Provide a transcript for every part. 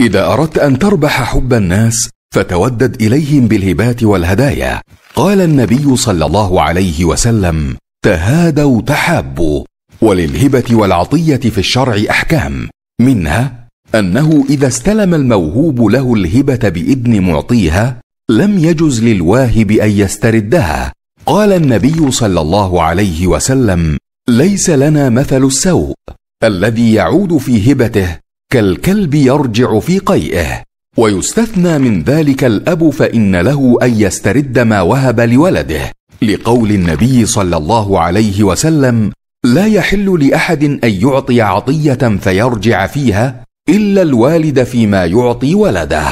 اذا اردت ان تربح حب الناس فتودد اليهم بالهبات والهدايا قال النبي صلى الله عليه وسلم تهادوا تحابوا وللهبه والعطيه في الشرع احكام منها انه اذا استلم الموهوب له الهبه باذن معطيها لم يجز للواهب ان يستردها قال النبي صلى الله عليه وسلم ليس لنا مثل السوء الذي يعود في هبته كالكلب يرجع في قيئه ويستثنى من ذلك الاب فان له ان يسترد ما وهب لولده لقول النبي صلى الله عليه وسلم لا يحل لاحد ان يعطي عطيه فيرجع فيها الا الوالد فيما يعطي ولده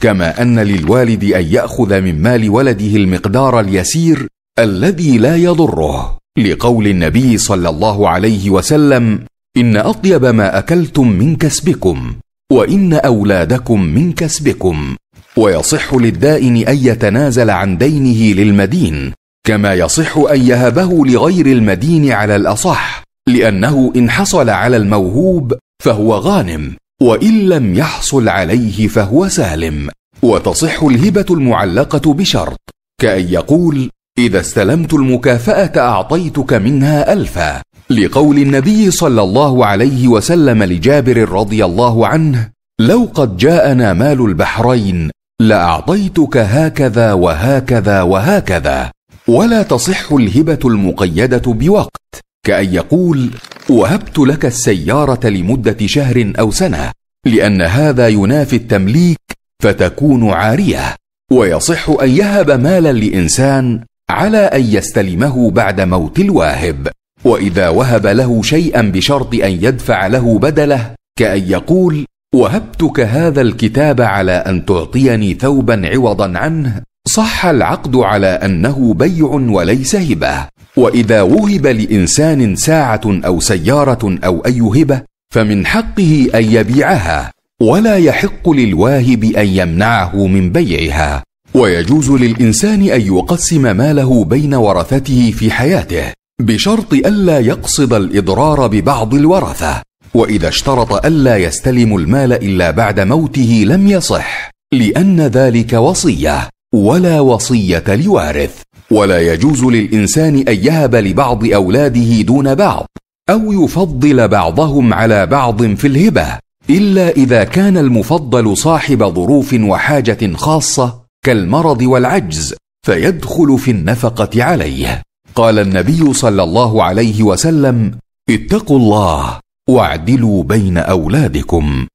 كما ان للوالد ان ياخذ من مال ولده المقدار اليسير الذي لا يضره لقول النبي صلى الله عليه وسلم ان اطيب ما اكلتم من كسبكم وان اولادكم من كسبكم ويصح للدائن ان يتنازل عن دينه للمدين كما يصح ان يهبه لغير المدين على الاصح لانه ان حصل على الموهوب فهو غانم وان لم يحصل عليه فهو سالم وتصح الهبه المعلقه بشرط كان يقول إذا استلمت المكافأة أعطيتك منها ألفا لقول النبي صلى الله عليه وسلم لجابر رضي الله عنه لو قد جاءنا مال البحرين لاعطيتك هكذا وهكذا وهكذا ولا تصح الهبه المقيده بوقت كان يقول وهبت لك السياره لمده شهر او سنه لان هذا ينافي التمليك فتكون عاريه ويصح ان يهب مالا لانسان على ان يستلمه بعد موت الواهب واذا وهب له شيئا بشرط ان يدفع له بدله كان يقول وهبتك هذا الكتاب على ان تعطيني ثوبا عوضا عنه صح العقد على انه بيع وليس هبه واذا وهب لانسان ساعه او سياره او اي هبه فمن حقه ان يبيعها ولا يحق للواهب ان يمنعه من بيعها ويجوز للانسان ان يقسم ماله بين ورثته في حياته بشرط الا يقصد الاضرار ببعض الورثه واذا اشترط الا يستلم المال الا بعد موته لم يصح لان ذلك وصيه ولا وصيه لوارث ولا يجوز للانسان ان يهب لبعض اولاده دون بعض او يفضل بعضهم على بعض في الهبه الا اذا كان المفضل صاحب ظروف وحاجه خاصه كالمرض والعجز فيدخل في النفقه عليه قال النبي صلى الله عليه وسلم اتقوا الله واعدلوا بين اولادكم